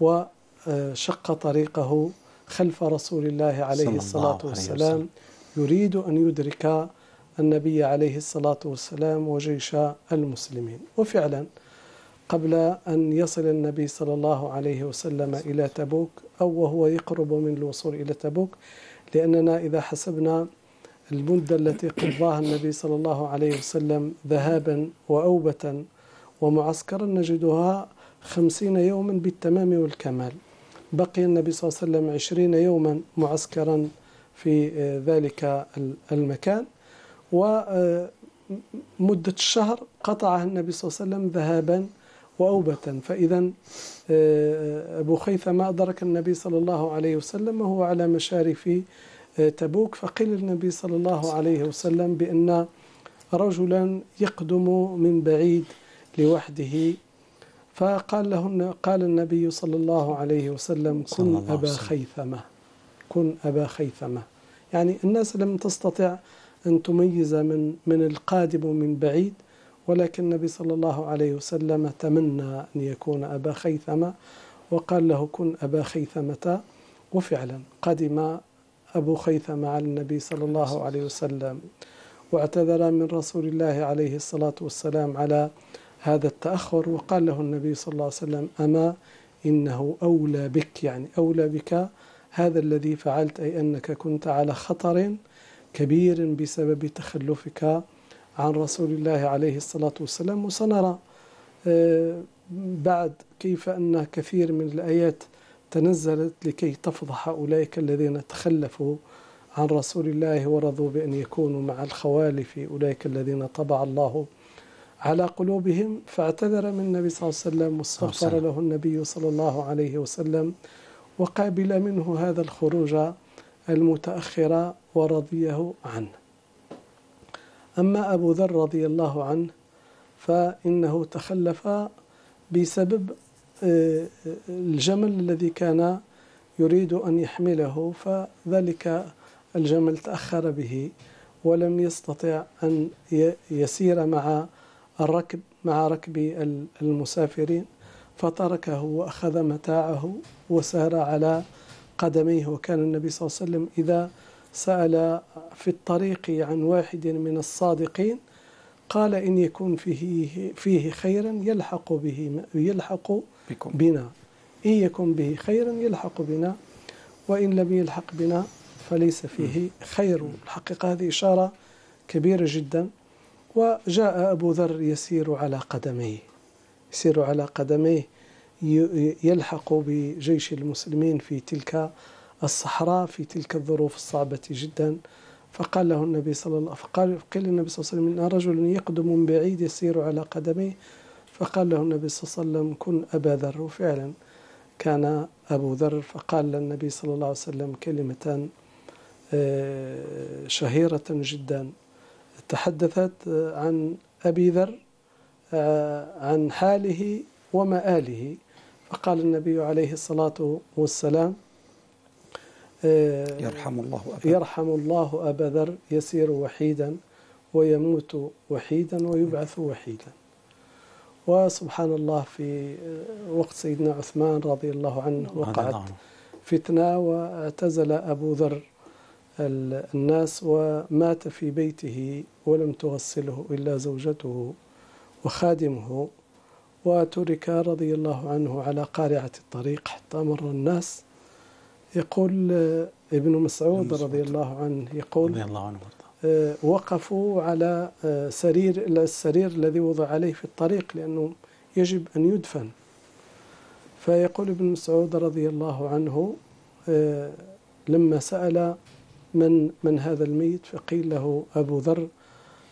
وشق آه، طريقه خلف رسول الله عليه الصلاة والسلام يريد أن يدرك النبي عليه الصلاة والسلام وجيش المسلمين وفعلا قبل أن يصل النبي صلى الله عليه وسلم إلى تبوك أو وهو يقرب من الوصول إلى تبوك لأننا إذا حسبنا المدة التي قضاها النبي صلى الله عليه وسلم ذهابا وأوبة ومعسكرا نجدها خمسين يوما بالتمام والكمال بقي النبي صلى الله عليه وسلم عشرين يوما معسكرا في آه، ذلك المكان ومدة آه، الشهر قطعها النبي صلى الله عليه وسلم ذهابا وأوبة فإذا آه، آه، أبو خيثمة أدرك النبي صلى الله عليه وسلم وهو على مشارف آه، تبوك فقيل النبي صلى الله عليه وسلم بأن رجلا يقدم من بعيد لوحده فقال له قال النبي صلى الله عليه وسلم كن أبا خيثمة كن أبا خيثمة يعني الناس لم تستطع أن تميز من من القادم من بعيد ولكن النبي صلى الله عليه وسلم تمنى أن يكون أبا خيثمة وقال له كن أبا خيثمة وفعلا قدم أبو خيثمة على النبي صلى الله عليه وسلم واعتذر من رسول الله عليه الصلاة والسلام على هذا التأخر وقال له النبي صلى الله عليه وسلم أما إنه أولى بك يعني أولى بك هذا الذي فعلت أي أنك كنت على خطر كبير بسبب تخلفك عن رسول الله عليه الصلاة والسلام وسنرى آه، بعد كيف أن كثير من الآيات تنزلت لكي تفضح أولئك الذين تخلفوا عن رسول الله ورضوا بأن يكونوا مع الخوالف أولئك الذين طبع الله على قلوبهم فاعتذر من النبي صلى الله عليه وسلم واستغفر نعم. له النبي صلى الله عليه وسلم وقابل منه هذا الخروج المتأخر ورضيه عنه أما أبو ذر رضي الله عنه فإنه تخلف بسبب آه، آه، الجمل الذي كان يريد أن يحمله فذلك الجمل تأخر به ولم يستطع أن يسير مع الركب مع ركب المسافرين فتركه وأخذ متاعه وسار على قدميه وكان النبي صلى الله عليه وسلم إذا سأل في الطريق عن واحد من الصادقين قال إن يكون فيه, فيه خيرا يلحق به يلحق بكم. بنا إن يكن به خيرا يلحق بنا وإن لم يلحق بنا فليس فيه خير الحقيقة هذه إشارة كبيرة جدا وجاء أبو ذر يسير على قدميه يسير على قدميه يلحق بجيش المسلمين في تلك الصحراء في تلك الظروف الصعبة جدا فقال له النبي صلى الله فقال قيل للنبي صلى الله عليه وسلم إن رجل يقدم من بعيد يسير على قدميه فقال له النبي صلى الله عليه وسلم كن أبا ذر وفعلا كان أبو ذر فقال للنبي صلى الله عليه وسلم كلمة آه، شهيرة جدا تحدثت عن أبي ذر آه، عن حاله ومآله فقال النبي عليه الصلاة والسلام آه، يرحم الله أبا يرحم الله أبا ذر يسير وحيدا ويموت وحيدا ويبعث وحيدا وسبحان الله في آه، وقت سيدنا عثمان رضي الله عنه وقعت نعم. فتنة واعتزل أبو ذر الناس ومات في بيته ولم تغسله إلا زوجته وخادمه وترك رضي الله عنه على قارعة الطريق حتى مر الناس يقول آه، ابن مسعود رضي الله عنه يقول رضي الله عنه آه، وقفوا على آه، سرير السرير الذي وضع عليه في الطريق لأنه يجب أن يدفن فيقول ابن مسعود رضي الله عنه لما سأل من من هذا الميت فقيل له أبو ذر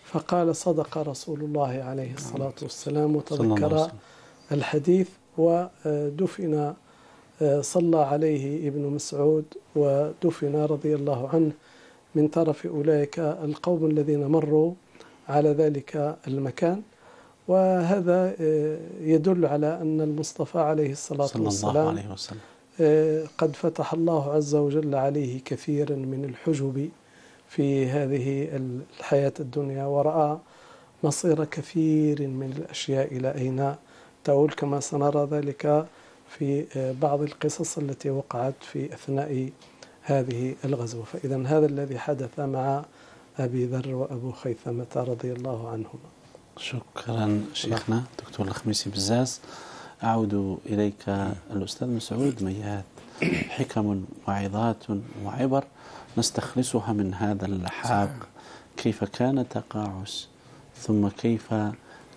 فقال صدق رسول الله عليه الصلاة والسلام وتذكر الحديث ودفن صلى عليه ابن مسعود ودفن رضي الله عنه من طرف أولئك القوم الذين مروا على ذلك المكان وهذا آه، يدل على أن المصطفى عليه الصلاة صلى والسلام الله عليه وسلم آه، قد فتح الله عز وجل عليه كثيرا من الحجب في هذه الحياة الدنيا ورأى مصير كثير من الأشياء إلى أين تؤول كما سنرى ذلك في آه، بعض القصص التي وقعت في أثناء هذه الغزوة فإذا هذا الذي حدث مع أبي ذر وأبو خيثمة رضي الله عنهما شكرا شيخنا دكتور الخميسي بزاز أعود إليك الأستاذ مسعود ميات حكم وعظات وعبر نستخلصها من هذا اللحاق كيف كان تقاعس ثم كيف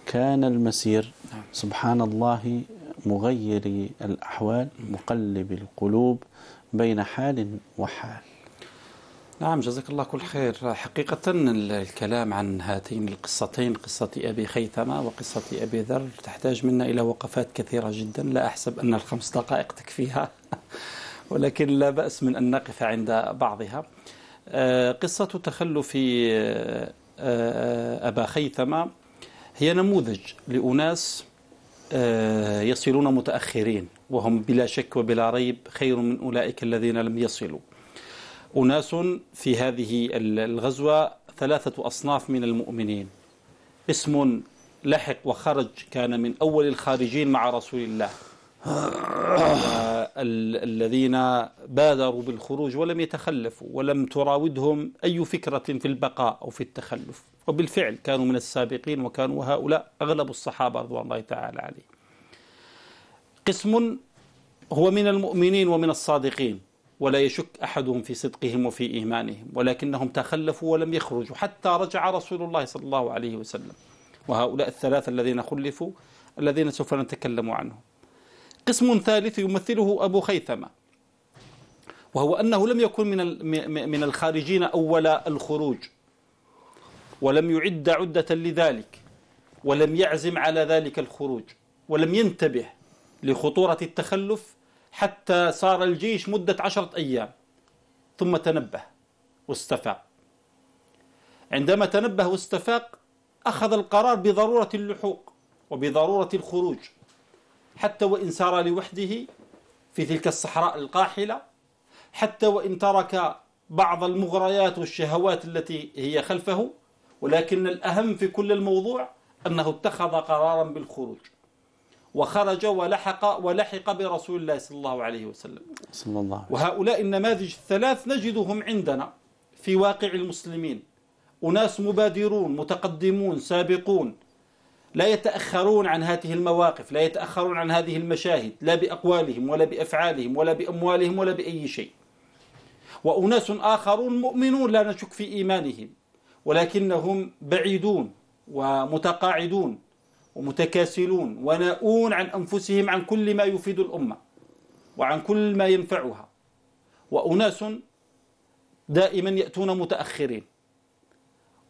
كان المسير نعم. سبحان الله مغير الأحوال مقلب القلوب بين حال وحال نعم جزاك الله كل خير حقيقة الكلام عن هاتين القصتين قصة أبي خيثمة وقصة أبي ذر تحتاج منا إلى وقفات كثيرة جدا لا أحسب أن الخمس دقائق تكفيها ولكن لا بأس من أن نقف عند بعضها آه، قصة تخلف آه، آه، أبا خيثمة هي نموذج لأناس آه، يصلون متأخرين وهم بلا شك وبلا ريب خير من أولئك الذين لم يصلوا أناس في هذه الغزوة ثلاثة أصناف من المؤمنين اسم لحق وخرج كان من أول الخارجين مع رسول الله آه، الذين بادروا بالخروج ولم يتخلفوا ولم تراودهم أي فكرة في البقاء أو في التخلف وبالفعل كانوا من السابقين وكانوا هؤلاء أغلب الصحابة رضوان الله تعالى عليهم قسم هو من المؤمنين ومن الصادقين ولا يشك أحدهم في صدقهم وفي إيمانهم ولكنهم تخلفوا ولم يخرجوا حتى رجع رسول الله صلى الله عليه وسلم وهؤلاء الثلاثة الذين خلفوا الذين سوف نتكلم عنهم قسم ثالث يمثله أبو خيثمة وهو أنه لم يكن من من الخارجين أول الخروج ولم يعد عدة لذلك ولم يعزم على ذلك الخروج ولم ينتبه لخطورة التخلف حتى صار الجيش مدة عشرة أيام ثم تنبه واستفاق عندما تنبه واستفاق أخذ القرار بضرورة اللحوق وبضرورة الخروج حتى وإن سار لوحده في تلك الصحراء القاحلة حتى وإن ترك بعض المغريات والشهوات التي هي خلفه ولكن الأهم في كل الموضوع أنه اتخذ قرارا بالخروج وخرج ولحق ولحق برسول الله صلى الله عليه وسلم صلى الله عليه وسلم. وهؤلاء النماذج الثلاث نجدهم عندنا في واقع المسلمين أناس مبادرون متقدمون سابقون لا يتأخرون عن هذه المواقف لا يتأخرون عن هذه المشاهد لا بأقوالهم ولا بأفعالهم ولا بأموالهم ولا بأي شيء وأناس آخرون مؤمنون لا نشك في إيمانهم ولكنهم بعيدون ومتقاعدون ومتكاسلون وناؤون عن أنفسهم عن كل ما يفيد الأمة وعن كل ما ينفعها وأناس دائما يأتون متأخرين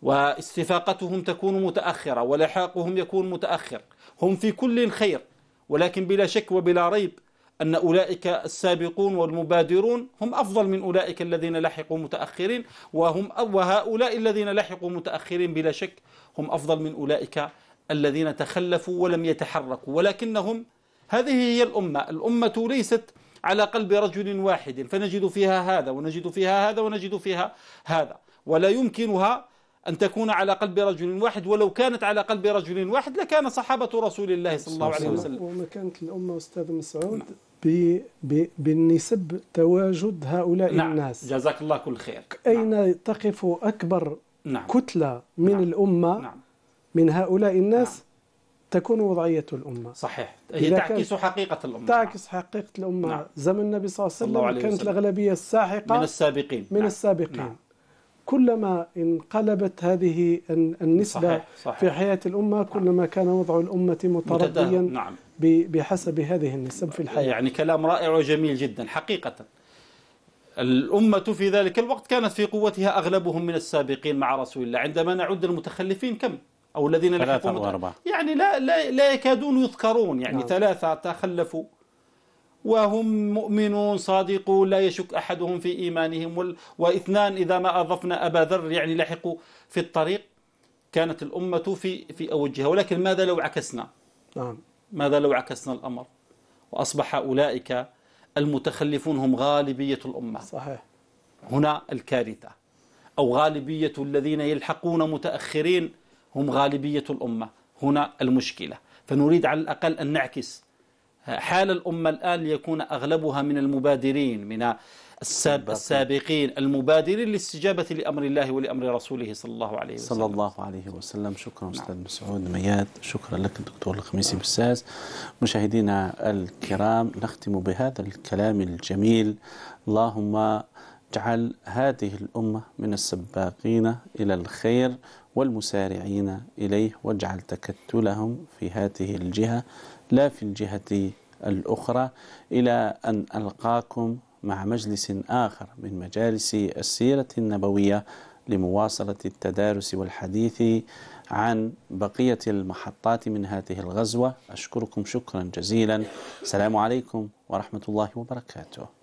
واستفاقتهم تكون متأخرة ولحاقهم يكون متأخر هم في كل خير ولكن بلا شك وبلا ريب أن أولئك السابقون والمبادرون هم أفضل من أولئك الذين لحقوا متأخرين وهم وهؤلاء الذين لحقوا متأخرين بلا شك هم أفضل من أولئك الذين تخلفوا ولم يتحركوا ولكنهم هذه هي الأمة الأمة ليست على قلب رجل واحد فنجد فيها هذا ونجد فيها هذا ونجد فيها هذا ولا يمكنها أن تكون على قلب رجل واحد ولو كانت على قلب رجل واحد لكان صحابة رسول الله صلى الله عليه نعم. وسلم وما كانت الأمة أستاذ مسعود نعم. بالنسب تواجد هؤلاء نعم. الناس جزاك الله كل خير أين نعم. تقف أكبر نعم. كتلة من نعم. الأمة نعم. من هؤلاء الناس نعم. تكون وضعية الأمة صحيح هي تعكس حقيقة الأمة تعكس حقيقة الأمة نعم. زمن النبي صلى الله عليه وسلم كانت الأغلبية الساحقة من السابقين من نعم. السابقين نعم. كلما انقلبت هذه النسبة صحيح صحيح في حياة الأمة نعم. كلما كان وضع الأمة مترديا نعم بحسب هذه النسب في الحياة يعني كلام رائع وجميل جدا حقيقة الأمة في ذلك الوقت كانت في قوتها أغلبهم من السابقين مع رسول الله عندما نعد المتخلفين كم أو الذين ثلاثة أو أربعة يعني لا, لا, لا يكادون يذكرون يعني نعم. ثلاثة تخلفوا وهم مؤمنون صادقون لا يشك أحدهم في إيمانهم واثنان إذا ما أضفنا أبا ذر يعني لحقوا في الطريق كانت الأمة في في أوجها ولكن ماذا لو عكسنا نعم ماذا لو عكسنا الأمر وأصبح أولئك المتخلفون هم غالبية الأمة صحيح هنا الكارثة أو غالبية الذين يلحقون متأخرين هم غالبية الأمة هنا المشكلة فنريد على الأقل أن نعكس حال الأمة الآن ليكون أغلبها من المبادرين من الساب السابقين المبادرين للاستجابة لأمر الله ولأمر رسوله صلى الله عليه وسلم صلى الله عليه وسلم شكرا نعم. أستاذ مسعود مياد شكرا لك الدكتور الخميسي بساس مشاهدينا الكرام نختم بهذا الكلام الجميل اللهم اجعل هذه الأمة من السباقين إلى الخير والمسارعين إليه واجعل تكتلهم في هذه الجهة لا في الجهة الأخرى إلى أن ألقاكم مع مجلس آخر من مجالس السيرة النبوية لمواصلة التدارس والحديث عن بقية المحطات من هذه الغزوة أشكركم شكرا جزيلا السلام عليكم ورحمة الله وبركاته